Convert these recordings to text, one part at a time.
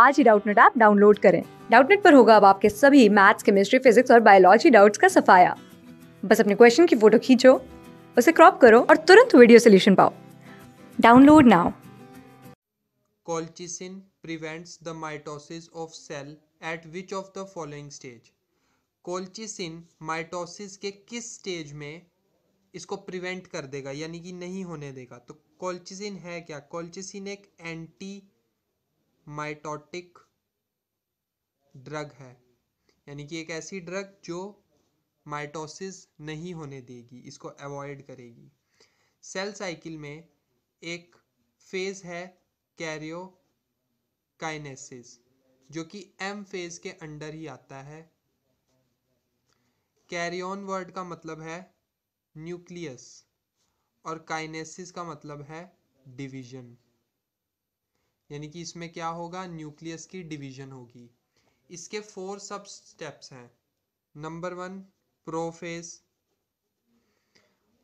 आज ही Doubtnut app download करें डाउटनेट पर होगा अब आपके सभी मैथ्स केमिस्ट्री फिजिक्स और बायोलॉजी डाउट्स का सफाया बस अपने क्वेश्चन की फोटो खींचो उसे क्रॉप करो और तुरंत वीडियो सोल्यूशन पाओ download now colchicin prevents the mitosis of cell at which of the following stage colchicin mitosis के किस स्टेज में इसको प्रिवेंट कर देगा यानी कि नहीं होने देगा तो कोल्चिसिन है क्या कोल्चिसिन एक एंटी माइटोटिक ड्रग है यानी कि एक ऐसी ड्रग जो माइटोसिस नहीं होने देगी इसको अवॉइड करेगी सेल साइकिल में एक फेज़ है कैरियो काइनेसिस जो कि एम फेज़ के अंडर ही आता है कैरियन वर्ड का मतलब है न्यूक्लियस और काइनेसिस का मतलब है डिवीजन यानी कि इसमें क्या होगा न्यूक्लियस की डिवीजन होगी इसके फोर सब स्टेप्स हैं नंबर वन प्रोफेज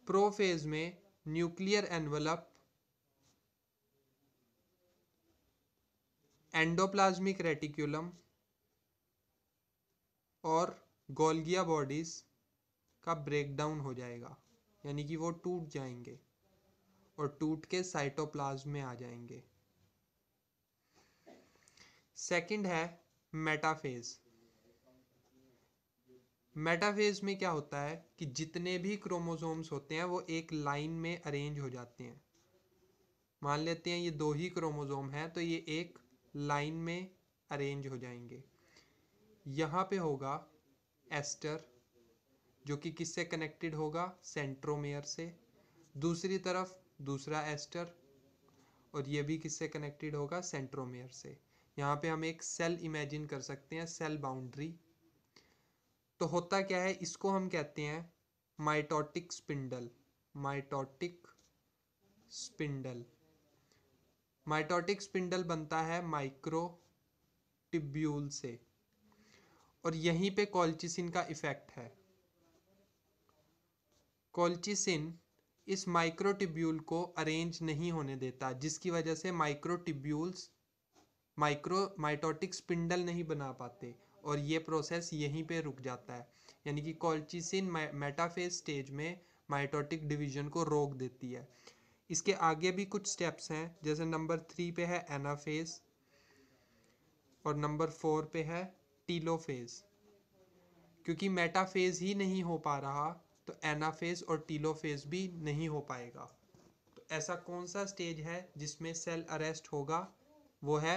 प्रोफेज में न्यूक्लियर एनवलप एंडोप्लाज्मिक रेटिकुलम और गोल्गिया बॉडीज का ब्रेकडाउन हो जाएगा यानी कि वो टूट जाएंगे और टूट के साइटोप्लाज्म में आ जाएंगे सेकंड है मेटाफेज मेटाफेज में क्या होता है कि जितने भी क्रोमोसोम्स होते हैं वो एक लाइन में अरेंज हो जाते हैं मान लेते हैं ये दो ही क्रोमोसोम हैं तो ये एक लाइन में अरेंज हो जाएंगे यहाँ पे होगा एस्टर जो कि किससे कनेक्टेड होगा सेंट्रोमेयर से दूसरी तरफ दूसरा एस्टर और ये भी किससे कनेक्टेड होगा सेंट्रोमेयर से यहाँ पे हम एक सेल इमेजिन कर सकते हैं सेल बाउंड्री तो होता क्या है इसको हम कहते हैं mitotic spindle mitotic spindle mitotic spindle बनता है माइक्रो टिब्यूल से और यहीं पे कॉल्चिसिन का इफेक्ट है कॉल्चिसिन इस टिब्यूल को अरेंज नहीं होने देता जिसकी वजह से माइक्रोटिब्यूल्स माइक्रो माइटोटिक स्पिंडल नहीं बना पाते और ये प्रोसेस यहीं पे रुक जाता है यानी कि कॉल्चिसिन मेटाफेज स्टेज में माइटोटिक डिवीजन को रोक देती है इसके आगे भी कुछ स्टेप्स हैं जैसे नंबर थ्री पे है एनाफेज और नंबर फोर पे है टीलोफेज क्योंकि मेटाफेज ही नहीं हो पा रहा तो एनाफेज और टीलोफेज भी नहीं हो पाएगा तो ऐसा कौन सा स्टेज है जिसमें सेल अरेस्ट होगा वो है